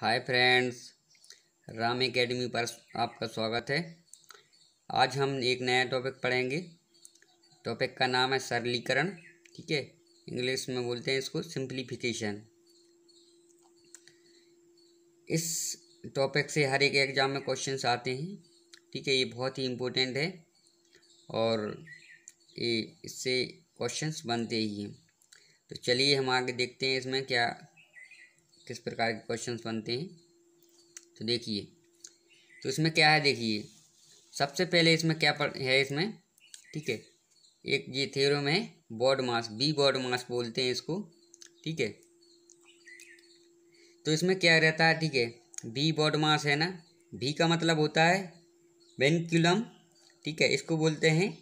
hi friends Ram academy पर आपका स्वागत है आज हम एक नया टॉपिक पढ़ेंगे टॉपिक का नाम है सरलीकरण ठीक है इंग्लिश में बोलते हैं इसको सिंप्लीफिकेशन इस टॉपिक से हर एक एग्ज़ाम में क्वेश्चंस आते हैं ठीक है ये बहुत ही इम्पोर्टेंट है और ये इससे क्वेश्चंस बनते ही हैं तो चलिए हम आगे देखते हैं इसमें क्या किस प्रकार के क्वेश्चन बनते हैं तो देखिए तो इसमें क्या है देखिए सबसे पहले इसमें क्या पर है इसमें ठीक है एक ये थेरो में बॉड मास बी बॉड मास बोलते हैं इसको ठीक है तो इसमें क्या रहता है ठीक है बी बॉड मास है ना बी का मतलब होता है वेंक्यूलम ठीक है इसको बोलते हैं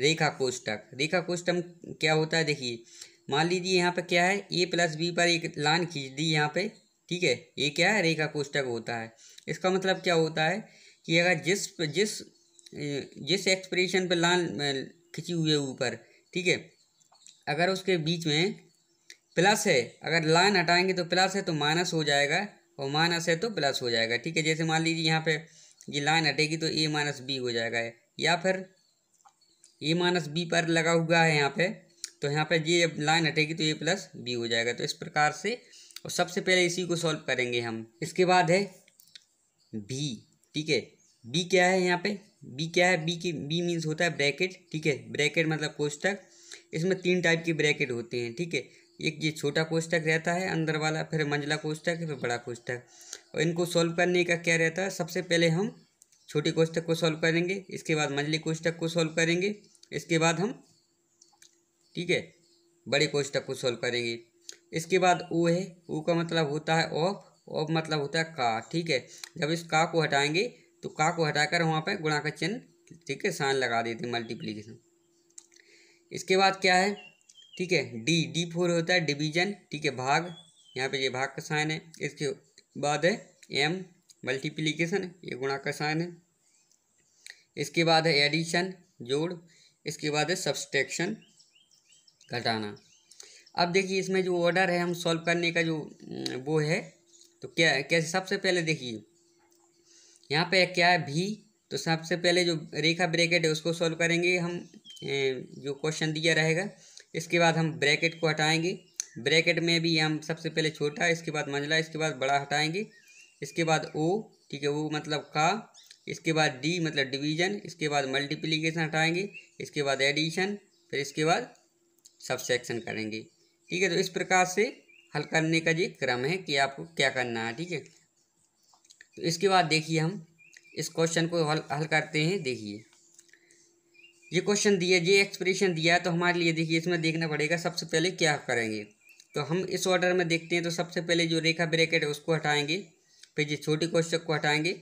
रेखा कोष्टक रेखा कोष्टम क्या होता है देखिए मान लीजिए यहाँ पर क्या है ए प्लस बी पर एक लाइन खींच दी यहाँ पे ठीक है ये क्या है रेखा कोष्टक होता है इसका मतलब क्या होता है कि अगर जिस जिस जिस एक्सप्रेशन पर लाइन खिंची हुई है ऊपर ठीक है अगर उसके बीच में प्लस है अगर लाइन हटाएंगे तो प्लस है तो माइनस हो जाएगा और माइनस है तो प्लस हो जाएगा ठीक है जैसे मान लीजिए यहाँ पे ये लाइन हटेगी तो ए माइनस बी हो जाएगा या फिर ए माइनस बी पर लगा हुआ है यहाँ पे तो यहाँ पर ये लाइन हटेगी तो ए प्लस बी हो जाएगा तो इस प्रकार से और सबसे पहले इसी को सॉल्व करेंगे हम इसके बाद है बी ठीक है बी क्या है यहाँ पे बी क्या है बी की बी मीन्स होता है ब्रैकेट ठीक है ब्रैकेट मतलब कोष्टक इसमें तीन टाइप के ब्रैकेट होते हैं ठीक है एक ये छोटा कोष्टक रहता है अंदर वाला फिर मंझला कोष्टक फिर बड़ा कोष्टक और इनको सॉल्व करने का क्या रहता है सबसे पहले हम छोटे कोष्टक को सॉल्व करेंगे इसके बाद मंझले कोष्टक को सॉल्व करेंगे इसके बाद हम ठीक है बड़े कोष्टक को सोल्व करेंगे इसके बाद ओ है ओ का मतलब होता है ऑफ ऑफ मतलब होता है का ठीक है जब इस का को हटाएंगे तो का को हटाकर वहाँ पर गुणा का चिन्ह ठीक है साइन लगा देते हैं मल्टीप्लीकेशन इसके बाद क्या है ठीक है डी डी फोर होता है डिवीजन ठीक है भाग यहाँ पे ये भाग का साइन है इसके बाद है एम मल्टीप्लीकेशन ये गुणा का साइन है इसके बाद है एडिशन जोड़ इसके बाद है सब्सट्रैक्शन घटाना अब देखिए इसमें जो ऑर्डर है हम सॉल्व करने का जो वो है तो क्या कैसे सबसे पहले देखिए यहाँ पे क्या है भी तो सबसे पहले जो रेखा ब्रैकेट है उसको सॉल्व करेंगे हम जो क्वेश्चन दिया रहेगा इसके बाद हम ब्रैकेट को हटाएंगे ब्रैकेट में भी हम सबसे पहले छोटा इसके बाद मंझला इसके बाद बड़ा हटाएंगे इसके बाद ओ ठीक है वो मतलब का इसके बाद डी मतलब डिवीजन इसके बाद मल्टीप्लीकेशन हटाएंगे इसके बाद एडिशन फिर इसके बाद सब्सट्रैक्शन करेंगे ठीक है तो इस प्रकार से हल करने का ये क्रम है कि आपको क्या करना है ठीक है तो इसके बाद देखिए हम इस क्वेश्चन को हल हल करते हैं देखिए ये क्वेश्चन दिया ये एक्सप्रेशन दिया तो हमारे लिए देखिए इसमें देखना पड़ेगा सबसे पहले क्या करेंगे तो हम इस ऑर्डर में देखते हैं तो सबसे पहले जो रेखा ब्रैकेट है उसको हटाएंगे फिर जो छोटे क्वेश्चन को हटाएंगे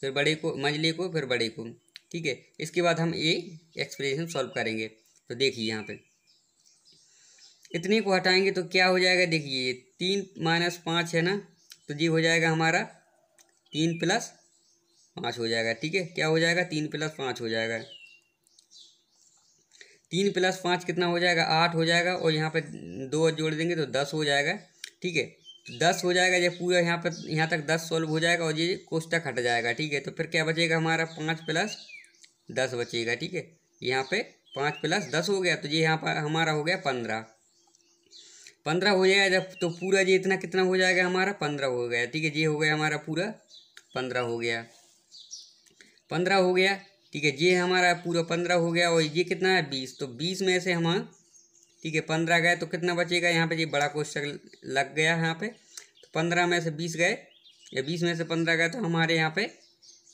फिर बड़े को मंझले को फिर बड़े को ठीक है इसके बाद हम ये एक्सप्रेशन सॉल्व करेंगे तो देखिए यहाँ पर इतनी को हटाएंगे तो क्या हो जाएगा देखिए तीन माइनस पाँच है ना तो जी हो जाएगा हमारा तीन प्लस पाँच हो जाएगा ठीक है क्या हो जाएगा तीन प्लस पाँच हो जाएगा तीन प्लस पाँच कितना हो जाएगा आठ हो जाएगा और यहाँ पे दो जोड़ देंगे तो दस हो जाएगा ठीक है दस हो जाएगा जब पूरा यहाँ पर यहाँ तक दस सॉल्व हो जाएगा और ये कोष्टक हट जाएगा ठीक है तो फिर क्या बचेगा हमारा पाँच प्लस दस बचेगा ठीक है यहाँ पे पाँच प्लस दस हो गया तो ये यहाँ पर हमारा हो गया पंद्रह पंद्रह हो जाएगा जब तो पूरा जी इतना कितना हो जाएगा हमारा पंद्रह हो गया ठीक है ये हो गया हमारा पूरा पंद्रह हो गया पंद्रह हो गया ठीक है ये हमारा पूरा पंद्रह हो गया और ये कितना है बीस तो बीस में से हम ठीक है पंद्रह गए तो कितना बचेगा यहाँ पे ये बड़ा क्वेश्चन लग गया यहाँ पे तो पंद्रह में से बीस गए या बीस में से पंद्रह गए तो हमारे यहाँ पे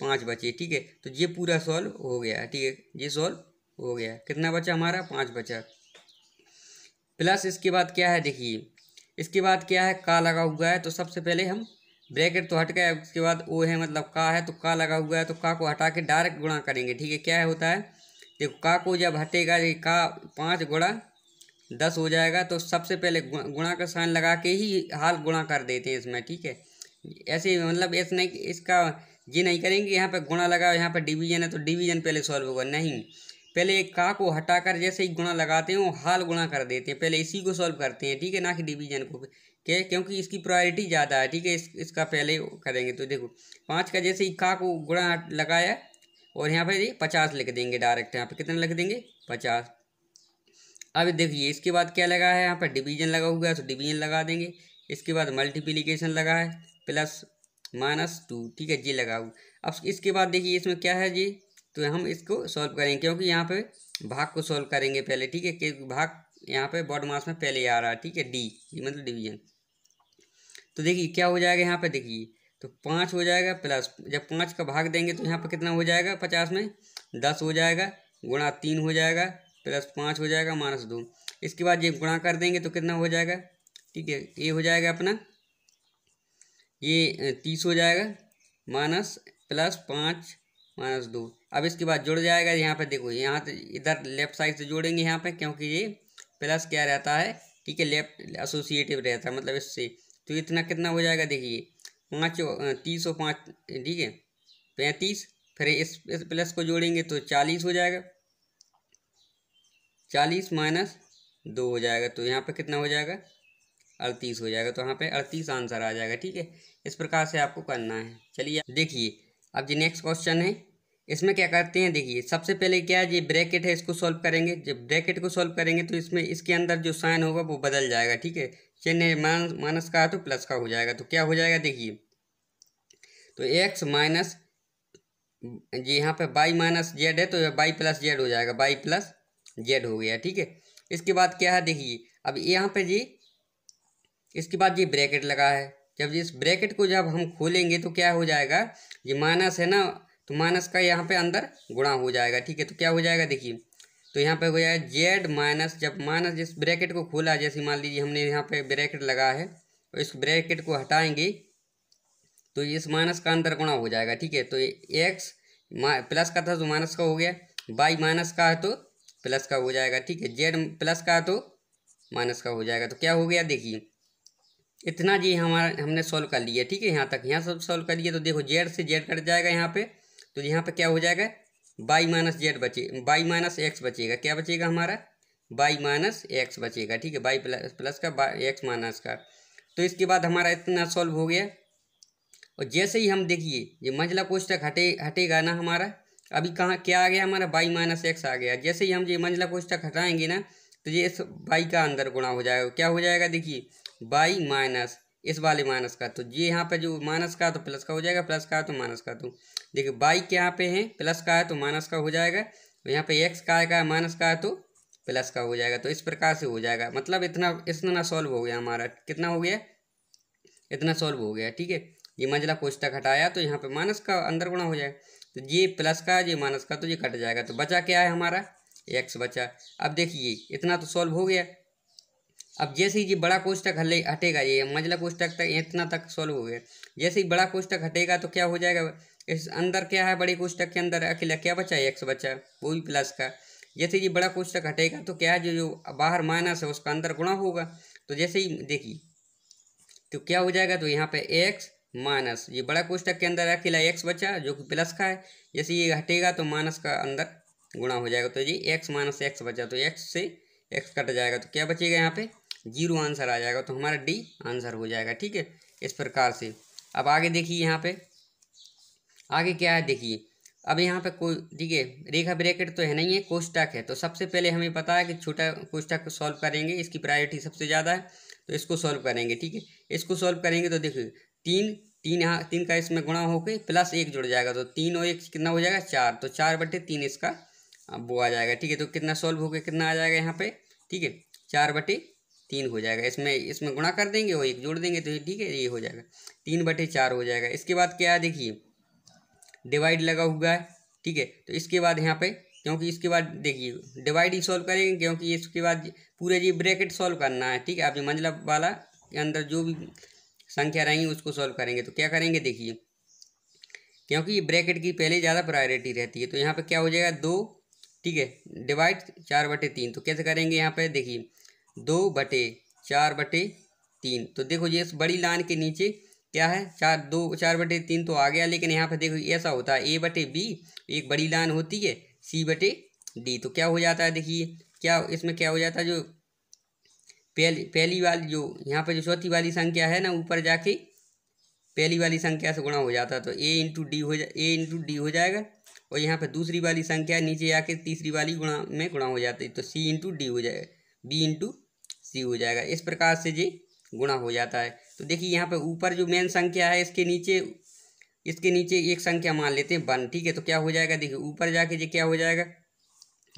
पाँच बचे ठीक है तो ये पूरा सॉल्व हो गया ठीक है ये सॉल्व हो गया कितना बचा हमारा पाँच बचा प्लस इसके बाद क्या है देखिए इसके बाद क्या है का लगा हुआ है तो सबसे पहले हम ब्रैकेट तो हट गया उसके बाद ओ है मतलब का है तो का लगा हुआ है तो का को हटा के डायरेक्ट गुणा करेंगे ठीक है क्या होता है देखो का को जब हटेगा का पाँच गुणा दस हो जाएगा तो सबसे पहले गुणा का साइन लगा के ही हाल गुणा कर देते हैं इसमें ठीक है ऐसे मतलब ऐसे नहीं इसका ये नहीं करेंगे यहाँ पर गुणा लगाओ यहाँ पर डिवीजन है तो डिवीजन पहले सॉल्व होगा नहीं पहले एक का को हटाकर जैसे ही गुणा लगाते हैं वो हाल गुणा कर देते हैं पहले इसी को सॉल्व करते हैं ठीक है ना कि डिवीजन को के क्योंकि इसकी प्रायोरिटी ज़्यादा है ठीक है इस, इसका पहले करेंगे तो देखो पाँच का जैसे ही का को गुणा लगाया और यहाँ पर ये पचास लिख देंगे डायरेक्ट यहाँ पर कितना लिख देंगे पचास अब देखिए इसके बाद क्या लगा है यहाँ पर डिवीजन लगा हुआ है तो डिवीजन लगा देंगे इसके बाद मल्टीप्लीकेशन लगा है प्लस माइनस टू ठीक है जी लगा हुआ अब इसके बाद देखिए इसमें क्या है जी तो हम इसको सॉल्व करेंगे क्योंकि यहाँ पे भाग को सॉल्व करेंगे पहले ठीक है क्योंकि भाग यहाँ पे बॉड मास में पहले आ रहा है ठीक है डी मतलब डिवीजन तो देखिए क्या हो जाएगा यहाँ पे देखिए तो पाँच हो जाएगा प्लस जब पाँच का भाग देंगे तो यहाँ पर कितना हो जाएगा पचास में दस हो जाएगा गुणा तीन हो जाएगा प्लस पाँच हो जाएगा माइनस दो इसके बाद ये गुणा कर देंगे तो कितना हो जाएगा ठीक है ये हो जाएगा अपना ये तीस हो जाएगा माइनस प्लस पाँच माइनस दो अब इसके बाद जुड़ जाएगा यहाँ पे देखो यहाँ से इधर लेफ्ट साइड से जोड़ेंगे यहाँ पे क्योंकि ये प्लस क्या रहता है ठीक है लेफ्ट एसोसिएटिव रहता है मतलब इससे तो इतना कितना हो जाएगा देखिए पाँच तीस और पाँच ठीक है पैंतीस फिर इस इस प्लस को जोड़ेंगे तो चालीस हो जाएगा चालीस माइनस दो हो जाएगा तो यहाँ पर कितना हो जाएगा अड़तीस हो जाएगा तो यहाँ पर अड़तीस आंसर आ जाएगा ठीक है इस प्रकार से आपको करना है चलिए देखिए अब जी नेक्स्ट क्वेश्चन है इसमें क्या करते हैं देखिए सबसे पहले क्या है ये ब्रैकेट है इसको सॉल्व करेंगे जब ब्रैकेट को सॉल्व करेंगे तो इसमें इसके अंदर जो साइन होगा वो बदल जाएगा ठीक है चेन्नई माइनस माइनस का है तो प्लस का हो जाएगा तो क्या हो जाएगा देखिए तो एक्स माइनस जी यहाँ पे बाई माइनस जेड है तो बाई प्लस जेड हो जाएगा बाई प्लस जेड हो गया ठीक है इसके बाद क्या है देखिए अब यहाँ पे जी इसके बाद ये ब्रैकेट लगा है जब इस ब्रैकेट को जब हम खोलेंगे तो क्या हो जाएगा ये माइनस है ना तो माइनस का यहाँ पे अंदर गुणा हो जाएगा ठीक है तो क्या हो जाएगा देखिए तो यहाँ पे हो जाएगा जेड माइनस जब माइनस जिस ब्रैकेट को खोला जैसे मान लीजिए हमने यहाँ पे ब्रैकेट लगा है और तो इस ब्रैकेट को हटाएंगे तो इस माइनस का अंदर गुणा हो जाएगा ठीक है तो एक्स प्लस का था तो माइनस का हो गया बाई माइनस का है तो प्लस का हो जाएगा ठीक है जेड प्लस का है तो माइनस का हो जाएगा तो क्या हो गया देखिए इतना जी हमारा हमने सॉल्व कर लिया ठीक है यहाँ तक यहाँ सब सॉल्व कर लिया तो देखो जेड से जेड कट जाएगा यहाँ पे तो यहाँ पर क्या हो जाएगा बाई माइनस जेड बचे बाई माइनस एक्स बचेगा क्या बचेगा हमारा बाई माइनस एक्स बचेगा ठीक है बाई प्लस प्लस का बाई एक्स माइनस का तो इसके बाद हमारा इतना सॉल्व हो गया और जैसे ही हम देखिए ये मंझला कोष्टक हटे हटेगा ना हमारा अभी कहाँ क्या आ गया हमारा बाई माइनस एक्स आ गया जैसे ही हम ये मंझला कोष्टक हटाएंगे ना तो ये इस बाई का अंदर गुणा हो जाएगा क्या हो जाएगा देखिए बाई माइनस इस वाले माइनस का तो ये यहाँ पे जो माइनस का तो प्लस का हो जाएगा प्लस का है तो माइनस का तो देखिए बाई के यहाँ पे है प्लस का है तो माइनस का हो जाएगा यहाँ पे एक्स का है माइनस का है तो प्लस का हो जाएगा तो इस प्रकार से हो जाएगा मतलब इतना इतना सॉल्व हो गया हमारा कितना हो गया इतना सॉल्व हो गया ठीक है ये मंजिला तक हटाया तो यहाँ पे माइनस का अंदर गुणा हो जाएगा तो ये प्लस का ये माइनस का तो ये कट जाएगा तो बचा क्या है हमारा एक्स बचा अब देखिए इतना तो सॉल्व हो गया अब जैसे ही जी बड़ा कोष्टक हले हटेगा ये मंझला कोष्टक तक इतना तक सॉल्व हो गया जैसे ही बड़ा कोष्टक हटेगा तो क्या हो जाएगा इस अंदर क्या है बड़े कोष्टक के अंदर अकेला क्या बचा है एक्स बचा वो भी प्लस का जैसे जी बड़ा कोष्टक हटेगा तो क्या है जो जो बाहर माइनस है उसका अंदर गुणा होगा तो जैसे ही देखिए तो क्या हो जाएगा तो यहाँ पे एक्स माइनस ये बड़ा कोष्टक के अंदर अकेला एक्स बचा जो कि प्लस का है जैसे ये हटेगा तो माइनस का अंदर गुणा हो जाएगा तो जी एक्स माइनस एक्स बचा तो एक्स से एक्स कट जाएगा तो क्या बचेगा यहाँ पे जीरो आंसर आ जाएगा तो हमारा डी आंसर हो जाएगा ठीक है इस प्रकार से अब आगे देखिए यहाँ पे आगे क्या है देखिए अब यहाँ पे ठीक है रेखा ब्रैकेट तो है नहीं है कोष्टक है तो सबसे पहले हमें पता है कि छोटा कोष्टक को सॉल्व करेंगे इसकी प्रायोरिटी सबसे ज़्यादा है तो इसको सॉल्व करेंगे ठीक है इसको सॉल्व करेंगे तो देखिए तीन तीन यहाँ तीन का इसमें गुणा होकर प्लस एक जुड़ जाएगा तो तीन और एक कितना हो जाएगा चार तो चार बटे तीन इसका वो आ जाएगा ठीक है तो कितना सॉल्व होकर कितना आ जाएगा यहाँ पे ठीक है चार बटे तीन हो जाएगा इसमें इसमें गुणा कर देंगे और एक जोड़ देंगे तो ये ठीक है ये हो जाएगा तीन बटे चार हो जाएगा इसके बाद क्या है देखिए डिवाइड लगा हुआ है ठीक है तो इसके बाद यहाँ पे क्योंकि इसके बाद देखिए डिवाइड ही सॉल्व करेंगे क्योंकि इसके बाद पूरे जी ब्रैकेट सॉल्व करना है ठीक है आप जो मंजिला वाला के अंदर जो भी संख्या रहेंगी उसको सॉल्व करेंगे तो क्या करेंगे देखिए क्योंकि ये ब्रैकेट की पहले ज़्यादा प्रायोरिटी रहती है तो यहाँ पर क्या हो जाएगा दो ठीक है डिवाइड चार बटे तीन तो कैसे करेंगे यहाँ पे देखिए दो बटे चार बटे तीन तो देखो ये इस बड़ी लाइन के नीचे क्या है चार दो चार बटे तीन तो आ गया लेकिन यहाँ पर देखो ऐसा होता है ए बटे बी एक बड़ी लाइन होती है सी बटे डी तो क्या हो जाता है देखिए क्या इसमें क्या हो जाता है जो पहली पहली वाली जो यहाँ पर जो चौथी वाली संख्या है ना ऊपर जाके पहली वाली संख्या से गुणा हो जाता है तो ए इंटू डी हो जा ए इंटू डी हो जाएगा और यहाँ पर दूसरी वाली संख्या नीचे आके तीसरी वाली गुणा में गुणा हो जाती है तो सी इंटू डी हो जाएगा बी इंटू सी हो जाएगा इस प्रकार से जी गुणा हो जाता है तो देखिए यहाँ पर ऊपर जो मेन संख्या है इसके नीचे इसके नीचे एक संख्या मान लेते हैं वन ठीक है तो क्या हो जाएगा देखिए ऊपर जाके जी क्या हो जाएगा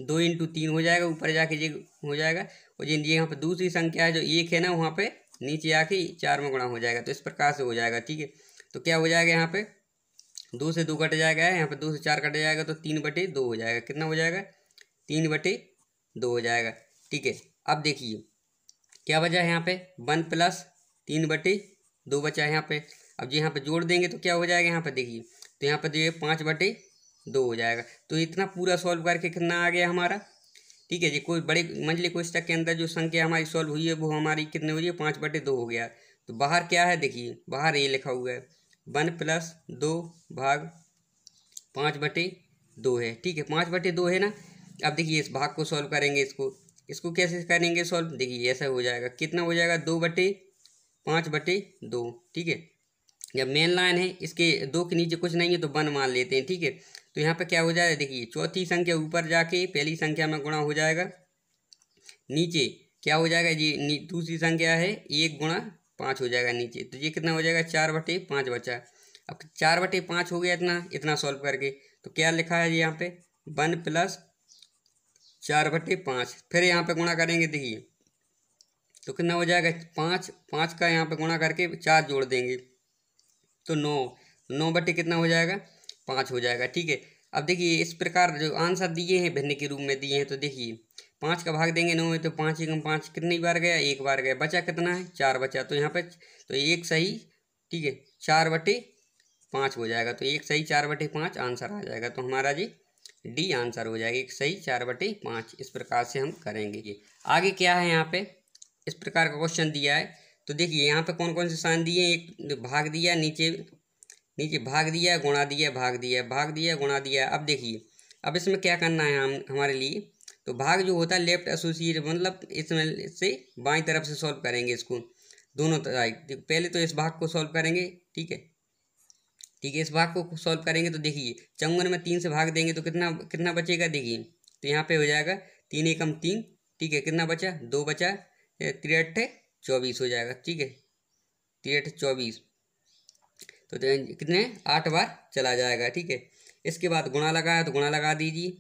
दो इंटू तीन हो जाएगा ऊपर जाके जी हो जाएगा और जी यहाँ पर दूसरी संख्या है जो एक है ना वहाँ पे नीचे आके चार में गुणा हो जाएगा तो इस प्रकार से हो जाएगा ठीक है तो क्या हो जाएगा यहाँ पे दो से दो कट जाएगा यहाँ पे दो से चार कट जाएगा तो तीन बटे दो हो जाएगा कितना हो जाएगा तीन बटे दो हो जाएगा ठीक है अब देखिए क्या बचा है यहाँ पे वन प्लस तीन बटी दो बचा है यहाँ पे अब जी यहाँ पे जोड़ देंगे तो क्या हो जाएगा यहाँ पे देखिए तो यहाँ पे जो है पाँच बटे दो हो जाएगा तो इतना पूरा सॉल्व करके कितना आ गया हमारा ठीक है जी कोई बड़े मंजिले कोष्टक के अंदर जो संख्या हमारी सॉल्व हुई है वो हमारी कितने हो है पाँच बटे दो हो गया तो बाहर क्या है देखिए बाहर ये लिखा हुआ है वन प्लस दो भाग पाँच बटे दो है ठीक है पाँच बटे दो है ना अब देखिए इस भाग को सॉल्व करेंगे इसको इसको कैसे करेंगे सॉल्व देखिए ऐसा हो जाएगा कितना हो जाएगा दो बटे पाँच बटे दो ठीक है जब मेन लाइन है इसके दो के नीचे कुछ नहीं है तो वन मान लेते हैं ठीक है तो यहाँ पर क्या हो जाएगा देखिए चौथी संख्या ऊपर जाके पहली संख्या में गुणा हो जाएगा नीचे क्या हो जाएगा ये दूसरी संख्या है एक गुणा पाँच हो जाएगा नीचे तो ये कितना हो जाएगा चार बटे पाँच बचा अब चार बटे पाँच हो गया इतना इतना सॉल्व करके तो क्या लिखा है यहाँ पे वन प्लस चार बटे पाँच फिर यहाँ पे गुणा करेंगे देखिए तो कितना हो जाएगा पाँच पाँच का यहाँ पे गुणा करके चार जोड़ देंगे तो नौ नौ बटे कितना हो जाएगा पाँच हो जाएगा ठीक है अब देखिए इस प्रकार जो आंसर दिए हैं भिन्न के रूप में दिए हैं तो देखिए पाँच का भाग देंगे नौ में तो पाँच एकम पाँच कितनी बार गया एक बार गया बचा कितना है चार बचा तो यहाँ पर तो एक सही ठीक है चार बटे पाँच हो जाएगा तो एक सही चार बटे पाँच आंसर आ जाएगा तो हमारा जी डी आंसर हो जाएगी सही चार बटे पाँच इस प्रकार से हम करेंगे ये आगे क्या है यहाँ पे इस प्रकार का क्वेश्चन दिया है तो देखिए यहाँ पे कौन कौन से साइन दिए एक भाग दिया नीचे नीचे भाग दिया गुणा दिया भाग दिया भाग दिया गुणा दिया अब देखिए अब इसमें क्या करना है हम हमारे लिए तो भाग जो होता है लेफ्ट एसोसिएट मतलब इसमें से बाई तरफ से सॉल्व करेंगे इसको दोनों तरह पहले तो इस भाग को सॉल्व करेंगे ठीक है ठीक है इस भाग को सॉल्व करेंगे तो देखिए चौवन में तीन से भाग देंगे तो कितना कितना बचेगा देखिए तो यहाँ पे हो जाएगा तीन एकम तीन ठीक है कितना बचा दो बचा तिरठ चौबीस हो जाएगा ठीक है तिरठ चौबीस तो, तो कितने आठ बार चला जाएगा ठीक है इसके बाद गुणा लगाया तो गुणा लगा दीजिए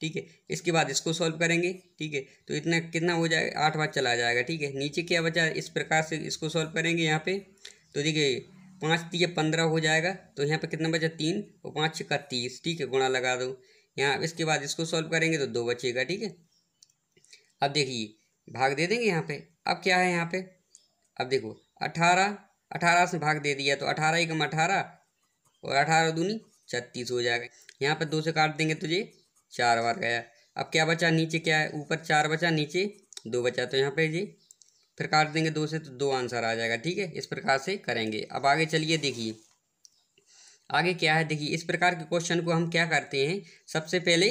ठीक है इसके बाद इसको सॉल्व करेंगे ठीक है तो इतना कितना हो जाएगा आठ बार चला जाएगा ठीक है नीचे क्या बचा इस प्रकार से इसको सॉल्व करेंगे यहाँ पे तो देखिए पाँच दिए पंद्रह हो जाएगा तो यहाँ पर कितना बचा तीन और पाँच छः का तीस ठीक है गुणा लगा दो यहाँ इसके बाद इसको सॉल्व करेंगे तो दो बचेगा ठीक है अब देखिए भाग दे देंगे यहाँ पे अब क्या है यहाँ पे अब देखो अठारह अठारह से भाग दे दिया तो अठारह एकम अठारह और अठारह दूनी छत्तीस हो जाएगा यहाँ पर दो से काट देंगे तो ये चार बार गया अब क्या बचा नीचे क्या है ऊपर चार बचा नीचे दो बचा तो यहाँ पे जी फिर काट देंगे दो से तो दो आंसर आ जाएगा ठीक है इस प्रकार से करेंगे अब आगे चलिए देखिए आगे क्या है देखिए इस प्रकार के क्वेश्चन को हम क्या करते हैं सबसे पहले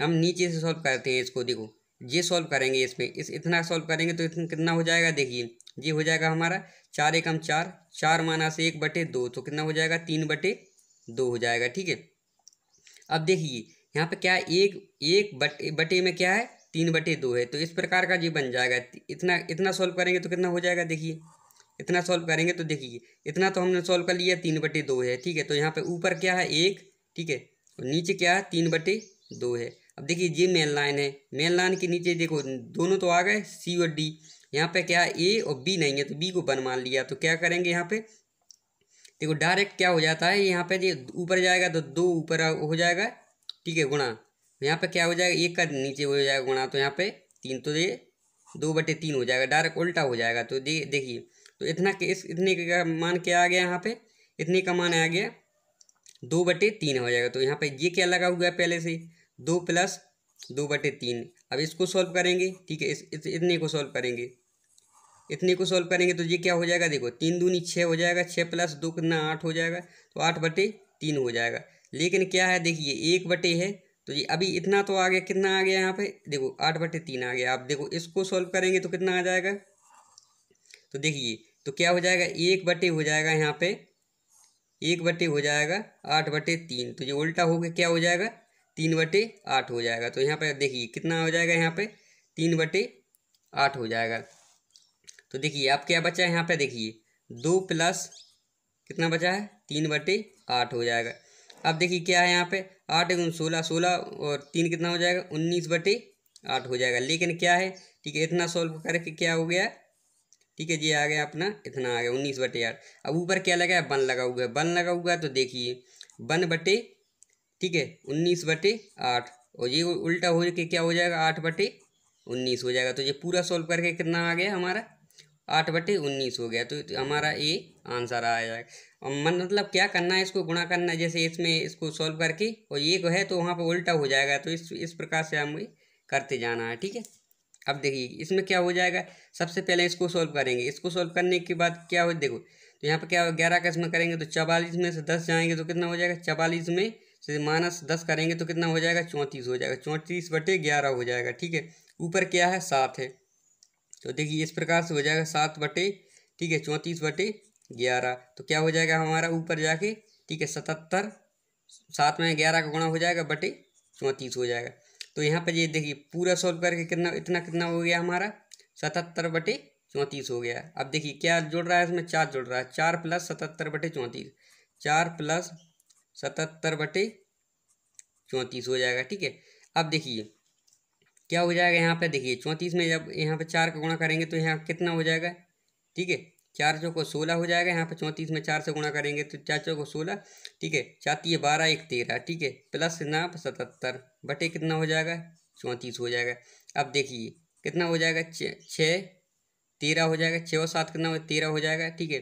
हम नीचे से सॉल्व करते हैं इसको देखो ये सॉल्व करेंगे इसमें इस इतना सॉल्व करेंगे तो इतना कितना हो जाएगा देखिए ये हो जाएगा हमारा चार एकम चार चार माना से एक बटे दो तो कितना हो जाएगा तीन बटे दो हो जाएगा ठीक है अब देखिए यहाँ पे क्या है एक एक बटे बटे में क्या है तीन बटे दो है तो इस प्रकार का ये बन जाएगा इतना इतना सॉल्व करेंगे तो कितना हो जाएगा देखिए इतना सॉल्व करेंगे तो देखिए इतना तो हमने सॉल्व कर लिया तीन बटे दो है ठीक है तो यहाँ पे ऊपर क्या है एक ठीक है और नीचे क्या है तीन बटे दो है अब देखिए ये मेन लाइन है मेन लाइन के नीचे देखो दोनों तो आ गए सी और डी यहाँ पर क्या है ए और बी नहीं है तो बी को बन मान लिया तो क्या करेंगे यहाँ पर देखो डायरेक्ट क्या हो जाता है यहाँ पर ऊपर जाएगा तो दो ऊपर हो जाएगा ठीक है गुणा यहाँ पे क्या हो जाएगा एक का नीचे हो जाएगा गुणा तो यहाँ पे तीन तो ये दो बटे तीन हो जाएगा डायरेक्ट उल्टा हो जाएगा तो दे देखिए तो इतना के इस इतने का मान क्या आ गया यहाँ पे इतने का मान आ गया दो बटे तीन हो जाएगा तो यहाँ पे ये क्या लगा हुआ है पहले से दो प्लस दो बटे तीन अब इसको सॉल्व करेंगे ठीक है इस, इस इतने को सॉल्व करेंगे इतने को सॉल्व करेंगे तो ये क्या हो जाएगा देखो तीन दूनी छः हो जाएगा छः प्लस दो कितना आठ हो जाएगा तो आठ बटे तीन हो जाएगा लेकिन क्या है देखिए एक बटे है तो ये अभी इतना तो आ गया कितना आ गया यहाँ पे देखो आठ बटे तीन आ गया आप देखो इसको सॉल्व करेंगे तो कितना आ जाएगा तो देखिए तो क्या हो जाएगा एक बटे हो जाएगा यहाँ पे एक बटे हो जाएगा आठ बटे तीन तो ये उल्टा होकर क्या हो जाएगा तीन बटे आठ हो जाएगा तो यहाँ पे देखिए कितना हो जाएगा यहाँ पे तीन बटे आठ हो जाएगा तो देखिए आप क्या बचा है यहाँ पे देखिए दो प्लस कितना बचा है तीन बटे आठ हो जाएगा अब देखिए क्या है यहाँ पे आठ एक सोलह सोलह और तीन कितना हो जाएगा उन्नीस बटे आठ हो जाएगा लेकिन क्या है ठीक है इतना सॉल्व करके क्या हो गया ठीक है ये आ गया अपना इतना आ गया उन्नीस बटे आठ अब ऊपर क्या लगा है बन लगा हुआ है बन लगा हुआ है तो देखिए बन बटे ठीक है उन्नीस बटे आठ और ये उल्टा हो के क्या हो जाएगा आठ बटे उन्नीस हो जाएगा तो ये पूरा सॉल्व करके कितना आ गया हमारा आठ बटे उन्नीस हो गया तो, तो हमारा ए आंसर आ जाएगा मन मतलब क्या करना है इसको गुणा करना है जैसे इसमें इसको सॉल्व करके और ये को तो है तो वहाँ पर उल्टा हो जाएगा तो इस इस प्रकार से हमें करते जाना है ठीक है अब देखिए इसमें क्या हो जाएगा सबसे पहले इसको सॉल्व करेंगे इसको सॉल्व करने के बाद क्या हो देखो तो यहाँ पर क्या ग्यारह का इसमें करेंगे तो चवालीस में से दस जाएंगे तो कितना हो जाएगा चवालीस में से माइनस दस करेंगे तो कितना हो जाएगा चौंतीस हो जाएगा चौंतीस बटे ग्यारह हो जाएगा ठीक है ऊपर क्या है सात है तो देखिए इस प्रकार से हो जाएगा सात बटे ठीक है चौंतीस बटे ग्यारह तो क्या हो जाएगा हमारा ऊपर जाके ठीक है सतहत्तर सात में ग्यारह का गुणा हो जाएगा बटे चौंतीस हो जाएगा तो यहाँ पर ये देखिए पूरा सॉल्व करके कितना इतना कितना हो गया हमारा सतहत्तर बटे चौंतीस हो गया अब देखिए क्या जुड़ रहा है इसमें चार जुड़ रहा है चार प्लस सतहत्तर बटे चौंतीस चार प्लस सतहत्तर बटे चौंतीस हो जाएगा ठीक है अब देखिए क्या हो जाएगा यहाँ पे देखिए चौंतीस में जब यहाँ पे चार का गुणा करेंगे तो यहाँ कितना हो जाएगा ठीक है चार चौको सोलह हो जाएगा यहाँ पे चौंतीस में चार से गुणा करेंगे तो चार चौको सोलह ठीक है चाती है बारह एक तेरह ठीक है प्लस नाप सतहत्तर बटे कितना हो जाएगा चौंतीस हो जाएगा अब देखिए कितना हो जाएगा छः तेरह हो जाएगा छः और सात कितना हो तेरह हो जाएगा ठीक है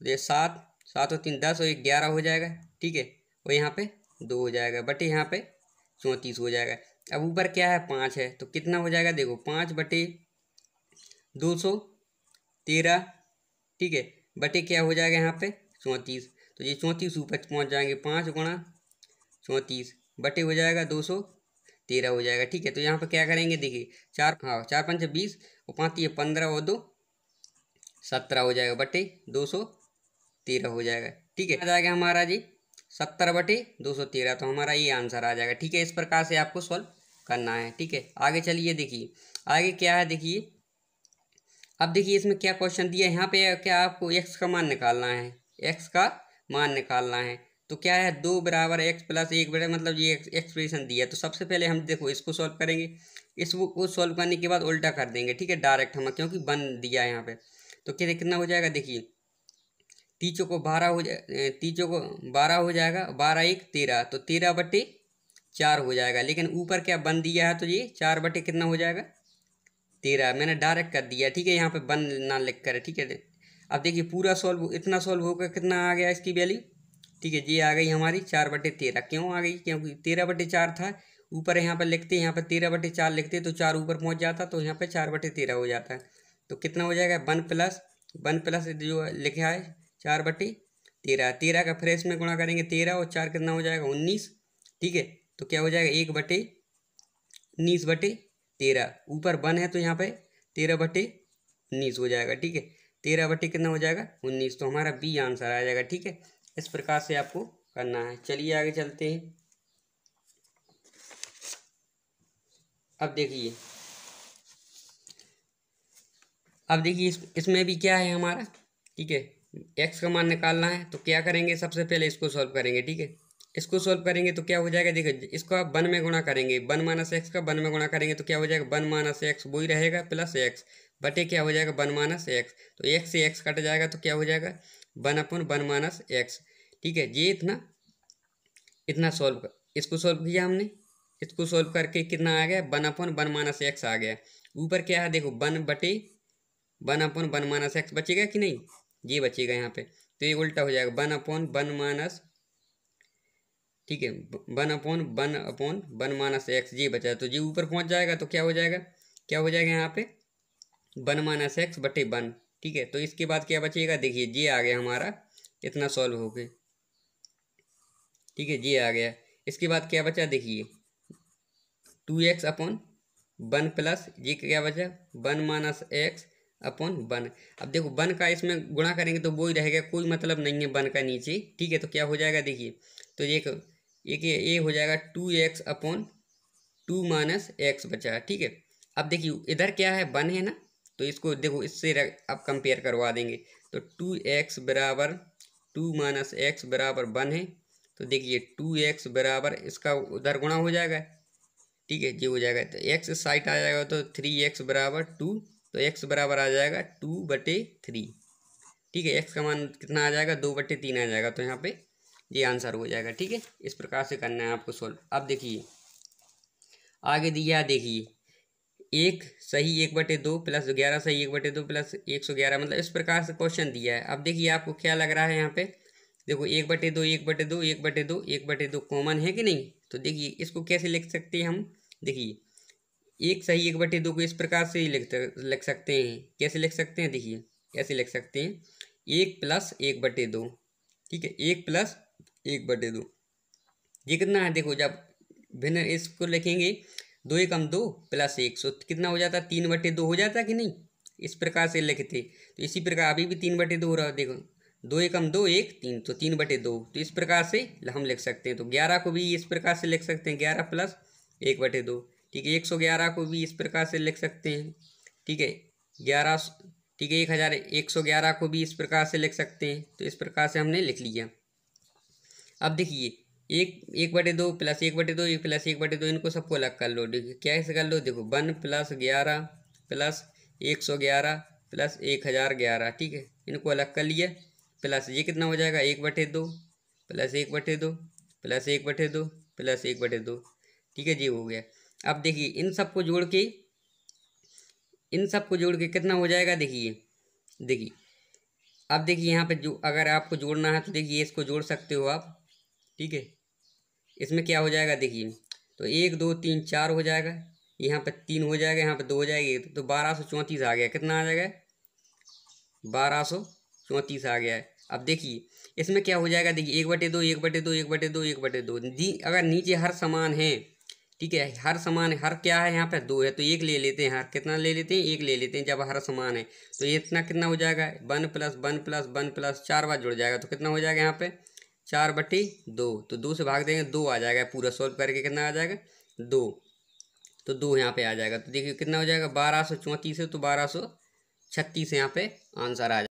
तो ये सात सात और तीन दस और एक ग्यारह हो जाएगा ठीक है और यहाँ पे दो हो जाएगा बटे यहाँ पे चौंतीस हो जाएगा अब ऊपर क्या है पाँच है तो कितना हो जाएगा देखो पाँच बटे दो सौ तेरह ठीक है बटे क्या हो जाएगा यहाँ पे चौंतीस तो ये चौंतीस ऊपर पहुँच जाएंगे पाँच गुणा चौंतीस बटे हो जाएगा दो सौ तेरह हो जाएगा ठीक है तो यहाँ पर क्या करेंगे देखिए चार हाँ चार पंच बीस और पाँच ये पंद्रह और दो सत्रह हो जाएगा बटे दो सौ तेरह हो जाएगा ठीक है आ जाएगा हमारा जी सत्तर बटे दो सौ तेरह तो हमारा ये आंसर आ जाएगा ठीक है इस प्रकार से आपको सॉल्व करना है ठीक है आगे चलिए देखिए आगे क्या है देखिए अब देखिए इसमें क्या क्वेश्चन दिया है यहाँ पे क्या आपको एक्स का मान निकालना है एक्स का मान निकालना है तो क्या है दो बराबर एक्स प्लस एक बराबर मतलब ये एक्सप्रेशन दिया है तो सबसे पहले हम देखो इसको सॉल्व करेंगे इसको सॉल्व करने के बाद उल्टा कर देंगे ठीक है डायरेक्ट हम क्योंकि बन दिया है यहाँ पे तो क्या कितना हो जाएगा देखिए तीचों को बारह हो जाए तीचों को बारह हो जाएगा बारह एक तेरह तो तेरह बटे चार हो जाएगा लेकिन ऊपर क्या बन दिया है तो ये चार बटे कितना हो जाएगा तेरह मैंने डायरेक्ट कर दिया ठीक है यहाँ पे वन ना लिख कर ठीक है अब देखिए पूरा सॉल्व इतना सॉल्व होकर कितना आ गया इसकी वैल्यू ठीक है ये आ गई हमारी चार बटे तेरह क्यों आ गई क्योंकि तेरह बटे चार था ऊपर यहाँ पर लिखते यहाँ पर तेरह बटे चार लिखते तो चार ऊपर पहुँच जाता तो यहाँ पर चार बटे तेरह हो जाता है तो कितना हो जाएगा वन प्लस वन प्लस जो लिखा है चार बटे तेरह तेरह का फ्रेश में गुणा करेंगे तेरह और चार कितना हो जाएगा उन्नीस ठीक है तो क्या हो जाएगा एक बटे उन्नीस बटे तेरह ऊपर वन है तो यहाँ पे तेरह बटे उन्नीस हो जाएगा ठीक है तेरह बटे कितना हो जाएगा उन्नीस तो हमारा बी आंसर आ जाएगा ठीक है इस प्रकार से आपको करना है चलिए आगे चलते हैं अब देखिए अब देखिए इस, इसमें भी क्या है हमारा ठीक है एक्स का मान निकालना है तो क्या करेंगे सबसे पहले इसको सॉल्व करेंगे ठीक है इसको सोल्व करेंगे तो क्या हो जाएगा देखिए इसको आप वन में गुणा करेंगे वन माइनस एक्स का वन में गुणा करेंगे तो क्या हो जाएगा वन माइनस एक्स वही रहेगा प्लस एक्स बटे क्या हो जाएगा वन माइनस एक्स तो एक्स से एक्स कट जाएगा तो क्या हो जाएगा one upon one minus X ठीक है ये इतना इतना सोल्व कर इसको सोल्व किया हमने इसको सोल्व करके कितना आ गया one upon one minus X आ गया ऊपर क्या है देखो वन बटे one upon one minus X बचेगा कि नहीं ये बचेगा यहाँ पे तो ये उल्टा हो जाएगा वन अपन वन माइनस ठीक है one upon one upon one minus X जी बचा तो जी ऊपर पहुंच जाएगा तो क्या हो जाएगा क्या हो जाएगा यहाँ पे वन माइनस एक्स बटे वन ठीक है तो इसके बाद क्या बचेगा देखिए जी आ गया हमारा इतना सॉल्व हो गया ठीक है जी आ गया इसके बाद क्या बचा देखिए two X upon one plus जी क्या बचा one minus X upon one अब देखो वन का इसमें गुणा करेंगे तो वो ही रहेगा कोई मतलब नहीं है वन का नीचे ठीक है तो क्या हो जाएगा देखिए तो एक ये ये हो जाएगा two X upon two minus X बचा ठीक है अब देखिए इधर क्या है वन है ना तो इसको देखो इससे आप कंपेयर करवा देंगे तो टू एक्स बराबर टू माइनस एक्स बराबर वन है तो देखिए टू एक्स बराबर इसका उधर गुणा हो जाएगा ठीक है ये हो जाएगा तो एक्स साइट आ जाएगा तो थ्री एक्स बराबर टू तो एक्स बराबर आ जाएगा टू बटे थ्री ठीक है एक्स का मान कितना आ जाएगा दो बटे तीन आ जाएगा तो यहाँ पे ये आंसर हो जाएगा ठीक है इस प्रकार से करना है आपको सॉल्व अब देखिए आगे दिया देखिए एक सही एक बटे दो प्लस ग्यारह सही एक बटे दो प्लस एक सौ ग्यारह मतलब इस प्रकार से क्वेश्चन दिया है अब देखिए आपको क्या लग रहा है यहाँ पे देखो एक बटे दो एक बटे दो एक बटे दो एक बटे दो कॉमन है कि नहीं तो देखिए इसको कैसे लिख सकते हैं हम देखिए एक सही एक बटे दो को इस प्रकार से ही लिख लिख सकते हैं कैसे लिख सकते हैं देखिए कैसे लिख सकते हैं एक प्लस एक बटे दो ठीक है एक प्लस एक बटे दो ये कितना है देखो जब भिन्न इसको लिखेंगे दो एकम दो प्लस एक सौ कितना हो जाता तीन बटे दो हो जाता कि नहीं इस प्रकार से लिखते तो इसी प्रकार अभी भी तीन बटे दो हो रहा है देखो दो एकम दो एक तीन तो तीन बटे दो तो इस प्रकार से हम लिख सकते हैं तो ग्यारह को भी इस प्रकार से लिख सकते हैं ग्यारह प्लस एक बटे दो ठीक है एक सौ ग्यारह को भी इस प्रकार से लिख सकते हैं ठीक है ग्यारह ठीक है एक हज़ार एक सौ ग्यारह को भी इस प्रकार से लिख सकते हैं तो इस प्रकार से हमने लिख लिया अब देखिए एक एक बटे दो प्लस एक बटे दो एक प्लस एक बटे दो इनको सबको अलग कर लो देखिए कैसे कर लो देखो वन प्लस ग्यारह प्लस एक सौ ग्यारह प्लस एक हज़ार ग्यारह ठीक है इनको अलग कर लिया प्लस ये कितना हो जाएगा एक बटे दो प्लस एक बटे दो प्लस एक बटे दो प्लस एक बटे दो ठीक है जी हो गया अब देखिए इन सबको जोड़ के इन सबको जोड़ के कितना हो जाएगा देखिए देखिए अब देखिए यहाँ पे जो अगर आपको जोड़ना है तो देखिए इसको जोड़ सकते हो आप ठीक है इसमें क्या हो जाएगा देखिए तो एक दो तीन चार हो जाएगा यहाँ पर तीन हो जाएगा यहाँ पर दो हो जाएगी तो बारह सौ चौंतीस आ गया कितना आ जाएगा बारह सौ चौंतीस आ गया है अब देखिए इसमें क्या हो जाएगा देखिए एक बटे दो एक बटे दो एक बटे दो एक बटे दो अगर नीचे हर समान है ठीक है हर समान हर क्या है यहाँ पर दो है तो एक ले लेते हैं हर कितना ले लेते हैं एक ले लेते हैं जब हर समान है तो इतना कितना हो जाएगा one plus one plus one plus चार बार जुड़ जाएगा तो कितना हो जाएगा यहाँ पर चार बटी दो तो दो से भाग देंगे दो आ जाएगा पूरा सॉल्व करके कितना आ जाएगा दो तो दो यहाँ पे आ जाएगा तो देखिए कितना हो जाएगा बारह सौ चौंतीस है तो बारह सौ छत्तीस यहाँ पे आंसर आ जाएगा